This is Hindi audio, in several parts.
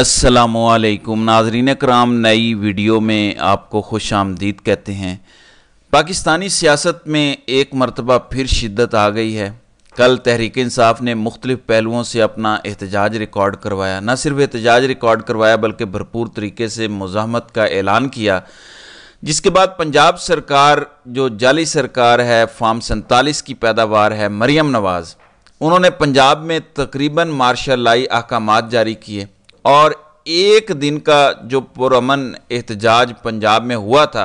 असलकुम नाजरीन कराम नई वीडियो में आपको खुश आमदीद कहते हैं पाकिस्तानी सियासत में एक मरतबा फिर शिद्दत आ गई है कल तहरीक इंसाफ ने मुख्तलिफ पहलुओं से अपना एहतजाज रिकॉर्ड करवाया न सिर्फ एहतजाज रिकॉर्ड करवाया बल्कि भरपूर तरीके से मुजामत का ऐलान किया जिसके बाद पंजाब सरकार जो जाली सरकार है फार्म सैंतालीस की पैदावार है मरियम नवाज़ उन्होंने पंजाब में तकरीबन मार्शल लाई अहकाम जारी किए और एक दिन का जो पुरमन एहतजाज पंजाब में हुआ था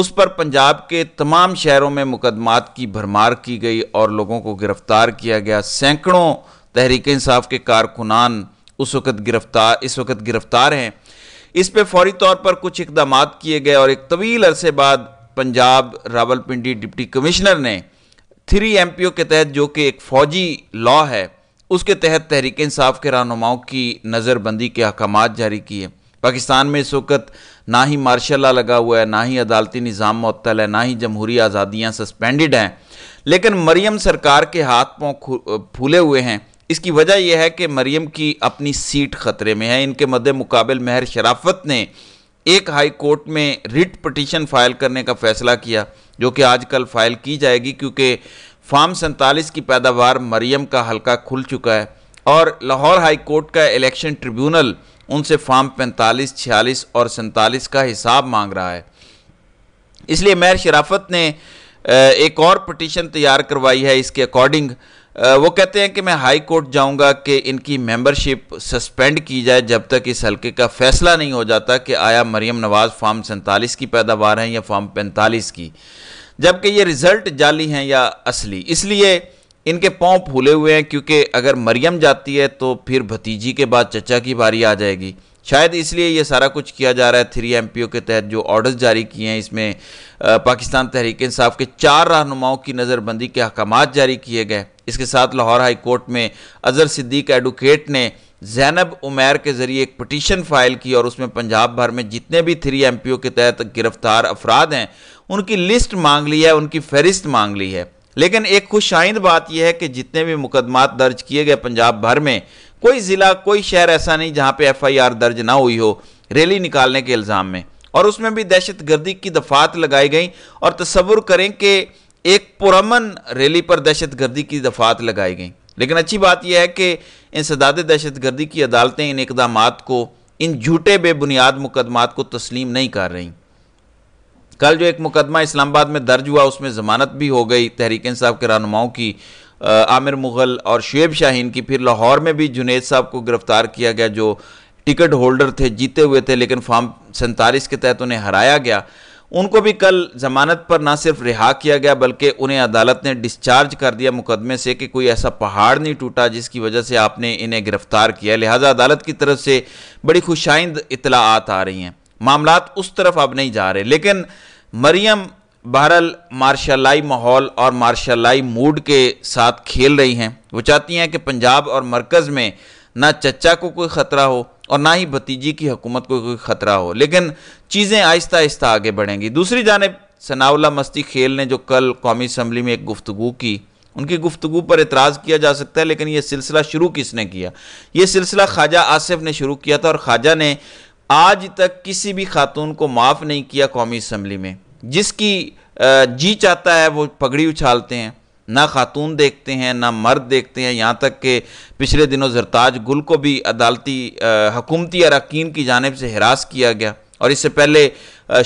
उस पर पंजाब के तमाम शहरों में मुकदमात की भरमार की गई और लोगों को गिरफ्तार किया गया सैकड़ों तहरीक इंसाफ के कारकुनान उस वक़्त गिरफ्तार इस वक्त गिरफ्तार हैं इस पर फौरी तौर पर कुछ इकदाम किए गए और एक तवील अरसे बाद पंजाब रावलपिंडी डिप्टी कमिश्नर ने थ्री एम के तहत जो कि एक फ़ौजी लॉ है उसके तहत तहरीक इंसाफ के रहनुमाओं की नज़रबंदी के अहकाम जारी किए पाकिस्तान में इस वक्त ना ही मार्शल लगा हुआ है ना ही अदालती निज़ाम मअतल है ना ही जमहूरी आज़ादियाँ सस्पेंडेड हैं लेकिन मरियम सरकार के हाथ पाँव फूले हुए हैं इसकी वजह यह है कि मरियम की अपनी सीट खतरे में है इनके मद्द मुकाबल महर शराफत ने एक हाई कोर्ट में रिट पटिशन फाइल करने का फैसला किया जो कि आजकल फाइल की जाएगी क्योंकि फार्म सैंतालीस की पैदावार मरियम का हल्का खुल चुका है और लाहौर हाई कोर्ट का इलेक्शन ट्रिब्यूनल उनसे फार्म पैंतालीस छियालीस और सैंतालीस का हिसाब मांग रहा है इसलिए मैर शराफत ने एक और पटिशन तैयार करवाई है इसके अकॉर्डिंग वो कहते हैं कि मैं हाई कोर्ट जाऊंगा कि इनकी मेंबरशिप सस्पेंड की जाए जब तक इस हलके का फैसला नहीं हो जाता कि आया मरियम नवाज़ फार्म सैंतालीस की पैदावार हैं या फार्म पैंतालीस की जबकि ये रिजल्ट जाली हैं या असली इसलिए इनके पाँव फूले हुए हैं क्योंकि अगर मरियम जाती है तो फिर भतीजी के बाद चचा की बारी आ जाएगी शायद इसलिए ये सारा कुछ किया जा रहा है थ्री एम के तहत जो ऑर्डर्स जारी किए हैं इसमें पाकिस्तान तहरीक इंसाफ के चार रहनुमाओं की नज़रबंदी के अहकाम जारी किए गए इसके साथ लाहौर हाई कोर्ट में अजहर सिद्दीक एडवोकेट ने जैनब उमैर के ज़रिए एक पटिशन फ़ाइल की और उसमें पंजाब भर में जितने भी थ्री एम के तहत गिरफ्तार अफराद हैं उनकी लिस्ट मांग ली है उनकी फहरिस्त मांग ली है लेकिन एक खुशाइंद बात यह है कि जितने भी मुकदमात दर्ज किए गए पंजाब भर में कोई ज़िला कोई शहर ऐसा नहीं जहाँ पे आर दर्ज ना हुई हो रैली निकालने के इल्ज़ाम में और उसमें भी दहशत गर्दी की दफात लगाई गई और तस्वुर करें कि एक पुरमन रैली पर दहशत गर्दी की दफात लगाई गई लेकिन अच्छी बात यह है कि इंसदाद दहशत गर्दी की अदालतें इन इकदाम को इन झूठे बेबुनियाद मुकदमात को तस्लीम नहीं कर रही कल जो एक मुकदमा इस्लामाबाद में दर्ज हुआ उसमें ज़मानत भी हो गई तहरीक साहब के रहनुमाओं की आमिर मुग़ल और शुएब शाहीन की फिर लाहौर में भी जुनेद साहब को गिरफ़्तार किया गया जो टिकट होल्डर थे जीते हुए थे लेकिन फॉर्म सैंतालीस के तहत उन्हें हराया गया उनको भी कल जमानत पर ना सिर्फ रिहा किया गया बल्कि उन्हें अदालत ने डिस्चार्ज कर दिया मुकदमे से कि कोई ऐसा पहाड़ नहीं टूटा जिसकी वजह से आपने इन्हें गिरफ्तार किया लिहाजा अदालत की तरफ से बड़ी खुशाइंद इतलाआत आ रही हैं मामला उस तरफ अब नहीं जा रहे लेकिन मरियम बहरल मार्शलाई माहौल और मार्शालाई मूड के साथ खेल रही हैं वो चाहती हैं कि पंजाब और मरकज़ में ना चचा को कोई ख़तरा हो और ना ही भतीजी की हुकूमत को कोई ख़तरा हो लेकिन चीज़ें आहिस्ता आहिस्ता आगे बढ़ेंगी दूसरी जानब सनाउल्ला मस्ती खेल ने जो कल कौमी असम्बली में एक गुफ्तु की उनकी गुफ्तु पर एतराज़ किया जा सकता है लेकिन यह सिलसिला शुरू किसने किया ये सिलसिला ख्वाजा आसिफ ने शुरू किया था और ख्वाजा ने आज तक किसी भी खातून को माफ़ नहीं किया कौमी असम्बली में जिसकी जी चाहता है वो पगड़ी उछालते हैं ना खातून देखते हैं ना मर्द देखते हैं यहाँ तक कि पिछले दिनों जरताज गुल को भी अदालती हकूमती अरकान की जानब से हरास किया गया और इससे पहले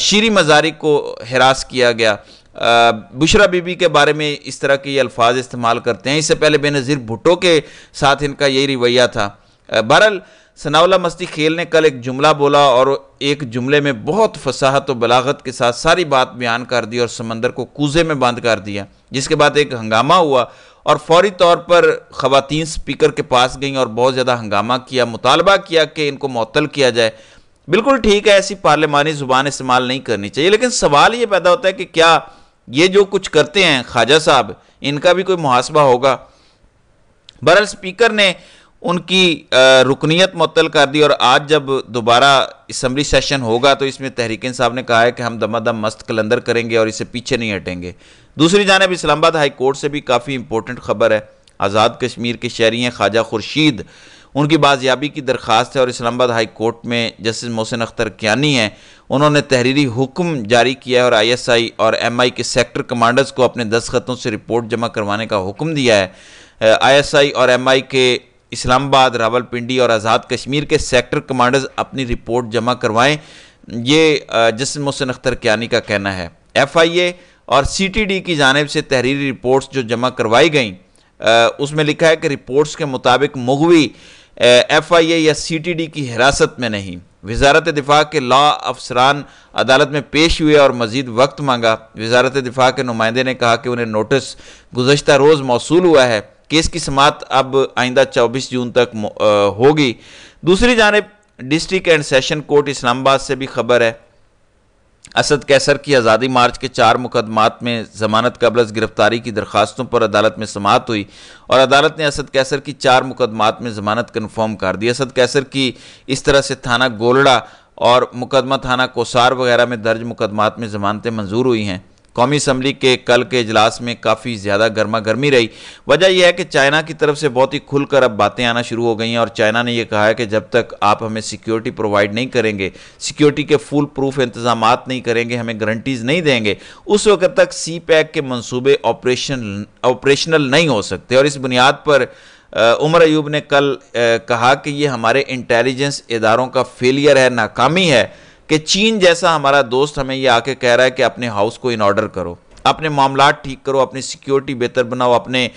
शीरी मजारी को हरास किया गया बुशरा बीबी के बारे में इस तरह के ये अल्फाज इस्तेमाल करते हैं इससे पहले बेनज़ीर भुटो के साथ इनका यही रवैया था बहरल सनावला मस्ती खेल ने कल एक जुमला बोला और एक जुमले में बहुत फसाहत और बलागत के साथ सारी बात बयान कर दी और समंदर को कूजे में बंद कर दिया जिसके बाद एक हंगामा हुआ और फौरी तौर पर ख़वातीन स्पीकर के पास गईं और बहुत ज़्यादा हंगामा किया मुतालबा किया कि इनको मअतल किया जाए बिल्कुल ठीक है ऐसी पार्लियामानी ज़ुबान इस्तेमाल नहीं करनी चाहिए लेकिन सवाल ये पैदा होता है कि क्या ये जो कुछ करते हैं ख्वाजा साहब इनका भी कोई मुहासबा होगा बहरल स्पीकर ने उनकी रुकनीत मतल कर दी और आज जब दोबारा इसम्बली सेशन होगा तो इसमें तहरीकिन साहब ने कहा है कि हम दम मस्त कलंदर करेंगे और इसे पीछे नहीं हटेंगे दूसरी जानब इस्लामाबाद हाई कोर्ट से भी काफ़ी इंपॉर्टेंट खबर है आज़ाद कश्मीर के शहरी हैं ख्वाजा खुर्शीद उनकी बाजियाबी की दरख्वास्त है और इस्लामाबाद हाई कोर्ट में जस्टिस मोहसिन अख्तर क्यानी हैं उन्होंने तहरीरी हुक्म जारी किया है और आईएसआई और एमआई के सेक्टर कमांडर्स को अपने दस्खतों से रिपोर्ट जमा करवाने का हुक्म दिया है आईएसआई और एमआई के इस्लामाबाद रावलपिंडी और आज़ाद कश्मीर के सेक्टर कमांडर्स अपनी रिपोर्ट जमा करवाएं ये जस्म मोहसिन अख्तर क्यानी का कहना है एफ आई ए और सी टी डी की जानब से तहरीरी रिपोर्ट्स जो जमा करवाई गई उसमें लिखा है कि रिपोर्ट्स के मुताबिक मगवी एफ आई ए या सी टी डी की हिरासत में नहीं वजारत दिफा के ला अफसरान अदालत में पेश हुए और मजीद वक्त मांगा वजारत दिफा के नुमाइंदे ने कहा कि उन्हें नोटिस गुजशत रोज़ मौसू हुआ है केस की समाप्त अब आइंदा 24 जून तक होगी दूसरी जानब district and session court Islamabad से भी खबर है असद कैसर की आज़ादी मार्च के चार मुकदमात में जमानत कबल गिरफ्तारी की दरखास्तों पर अदालत में समात हुई और अदालत ने असद कैसर की चार मुकदमात में जमानत कन्फर्म कर दी असद कैसर की इस तरह से थाना गोलड़ा और मुकदमा थाना कोसार वगैरह में दर्ज मुकदमात में जमानतें मंजूर हुई हैं कौमी असम्बली के कल के इजलास में काफ़ी ज़्यादा गर्मा गर्मी रही वजह यह है कि चाइना की तरफ से बहुत ही खुलकर अब बातें आना शुरू हो गई हैं और चाइना ने यह कहा है कि जब तक आप हमें सिक्योरिटी प्रोवाइड नहीं करेंगे सिक्योरिटी के फुल प्रूफ इंतजाम नहीं करेंगे हमें गारंटीज़ नहीं देंगे उस वक्त तक सी पैक के मनसूबे ऑपरेशन ऑपरेशनल नहीं हो सकते और इस बुनियाद पर उमर अयूब ने कल कहा कि ये हमारे इंटेलिजेंस इदारों का फेलियर है नाकामी है कि चीन जैसा हमारा दोस्त हमें ये आके कह रहा है कि अपने हाउस को इन ऑर्डर करो अपने मामला ठीक करो अपनी सिक्योरिटी बेहतर बनाओ अपने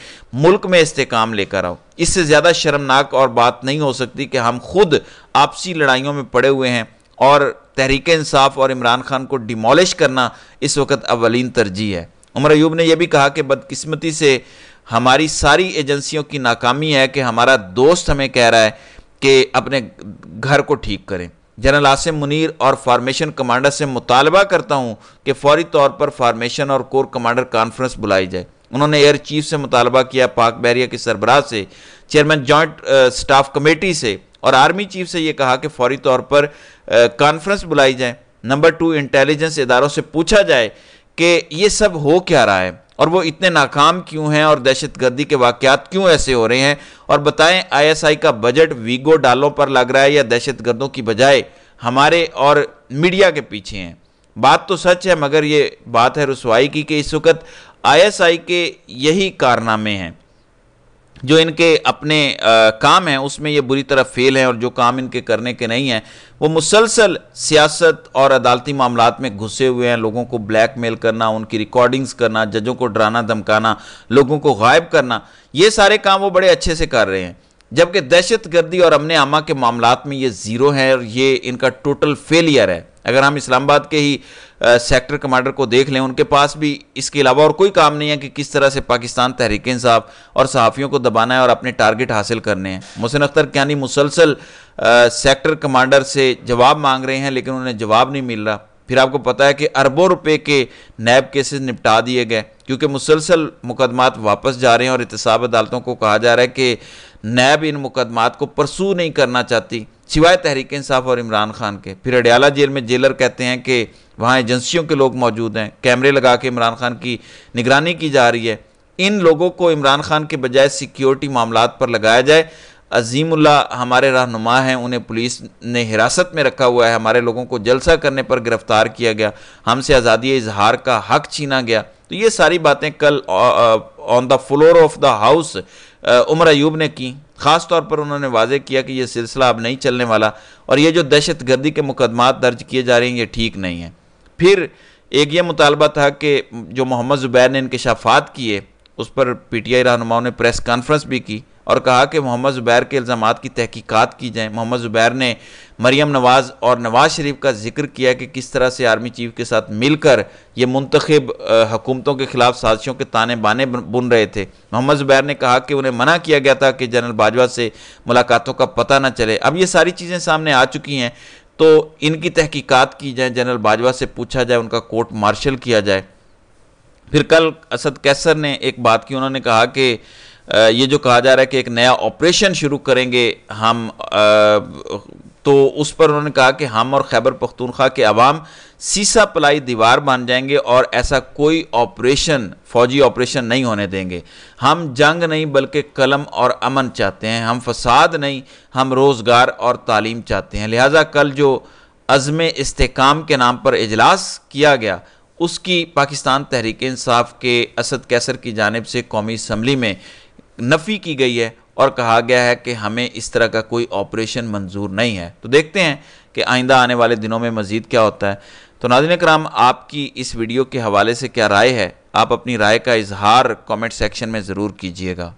मुल्क में इस्तेकाम लेकर आओ इससे ज़्यादा शर्मनाक और बात नहीं हो सकती कि हम खुद आपसी लड़ाइयों में पड़े हुए हैं और तहरीक इंसाफ और इमरान खान को डिमोलिश करना इस वक्त अवलिन तरजीह है उमर अयूब ने यह भी कहा कि बदकिस्मती से हमारी सारी एजेंसियों की नाकामी है कि हमारा दोस्त हमें कह रहा है कि अपने घर को ठीक करें जनरल आसिम मुनीर और फार्मेशन कमांडर से मुतालबा करता हूँ कि फौरी तौर पर फार्मेशन और कोर कमांडर कॉन्फ्रेंस बुलाई जाए उन्होंने एयर चीफ से मुतालबा किया पाक बैरिया के सरबराह से चेयरमैन जॉइंट स्टाफ कमेटी से और आर्मी चीफ से ये कहा कि फौरी तौर पर कॉन्फ्रेंस बुलाई जाए नंबर टू इंटेलिजेंस इदारों से पूछा जाए कि ये सब हो क्या रहा है और वो इतने नाकाम क्यों हैं और दहशतगर्दी के वाकत क्यों ऐसे हो रहे हैं और बताएं आईएसआई का बजट वीगो डालों पर लग रहा है या दहशत गर्दों की बजाय हमारे और मीडिया के पीछे हैं बात तो सच है मगर ये बात है रसवाई की कि इस वक्त आईएसआई के यही कारनामे हैं जो इनके अपने आ, काम हैं उसमें ये बुरी तरह फेल हैं और जो काम इनके करने के नहीं हैं वो मुसलसल सियासत और अदालती मामला में घुसे हुए हैं लोगों को ब्लैकमेल करना उनकी रिकॉर्डिंग्स करना जजों को डराना धमकाना लोगों को गायब करना ये सारे काम वो बड़े अच्छे से कर रहे हैं जबकि दहशत गर्दी और अमन आमा के मामला में ये ज़ीरो हैं और ये इनका टोटल फेलियर है अगर हम इस्लामाबाद के ही आ, सेक्टर कमांडर को देख लें उनके पास भी इसके अलावा और कोई काम नहीं है कि किस तरह से पाकिस्तान तहरीक इंसाफ और सहाफ़ियों को दबाना है और अपने टारगेट हासिल करने हैं मुसिन अख्तर क्यानी मुसलसल आ, सेक्टर कमांडर से जवाब मांग रहे हैं लेकिन उन्हें जवाब नहीं मिल रहा फिर आपको पता है कि अरबों रुपये के नैब केसेस निपटा दिए गए क्योंकि मुसलसल मुकदमात वापस जा रहे हैं और एहतसाब अदालतों को कहा जा रहा है कि नैब इन मुकदमात को परसू नहीं करना चाहती सिवाय तहरीक इंसाफ और इमरान खान के फिर अडयाला जेल में जेलर कहते हैं कि वहाँ एजेंसियों के लोग मौजूद हैं कैमरे लगा के इमरान खान की निगरानी की जा रही है इन लोगों को इमरान खान के बजाय सिक्योरिटी मामला पर लगाया जाए अजीमुल्ला हमारे रहनुमा हैं उन्हें पुलिस ने हिरासत में रखा हुआ है हमारे लोगों को जलसा करने पर गिरफ्तार किया गया हमसे आज़ादी इजहार का हक छीना गया तो ये सारी बातें कल on the floor of the house Umar Ayub ने की ख़ास तौर पर उन्होंने वाजे किया कि यह सिलसिला अब नहीं चलने वाला और ये जो दहशत गर्दी के मुकदमा दर्ज किए जा रहे हैं ये ठीक नहीं है फिर एक ये मुतालबा था कि जो मोहम्मद ज़ुबैर ने इनकशाफात किए उस पर पी टी आई रहनुमाओं ने प्रेस कॉन्फ्रेंस भी की और कहा कि मोहम्मद ज़ुबैर के इल्ज़ाम की तहकीकात की जाए मोहम्मद ज़ुबैर ने मरीम नवाज़ और नवाज़ शरीफ का जिक्र किया कि किस तरह से आर्मी चीफ के साथ मिलकर ये मंतखब हुकूमतों के ख़िलाफ़ साजिशों के ताने बाने बुन रहे थे मोहम्मद ज़ुबैर ने कहा कि उन्हें मना किया गया था कि जनरल बाजवा से मुलाकातों का पता ना चले अब ये सारी चीज़ें सामने आ चुकी हैं तो इनकी तहकीकात की जाए जनरल बाजवा से पूछा जाए उनका कोर्ट मार्शल किया जाए फिर कल असद कैसर ने एक बात की उन्होंने कहा कि ये जो कहा जा रहा है कि एक नया ऑपरेशन शुरू करेंगे हम तो उस पर उन्होंने कहा कि हम और खैबर पख्तूनख्वा के अवाम सीसा पलाई दीवार बन जाएंगे और ऐसा कोई ऑपरेशन फौजी ऑपरेशन नहीं होने देंगे हम जंग नहीं बल्कि कलम और अमन चाहते हैं हम फसाद नहीं हम रोज़गार और तालीम चाहते हैं लिहाजा कल जो अज़म इस्तेकाम के नाम पर इजलास किया गया उसकी पाकिस्तान तहरीक इंसाफ के असद कैसर की जानब से कौमी इसम्बली में नफ़ी की गई है और कहा गया है कि हमें इस तरह का कोई ऑपरेशन मंजूर नहीं है तो देखते हैं कि आइंदा आने वाले दिनों में मज़ीद क्या होता है तो नाजिन कराम आपकी इस वीडियो के हवाले से क्या राय है आप अपनी राय का इजहार कमेंट सेक्शन में ज़रूर कीजिएगा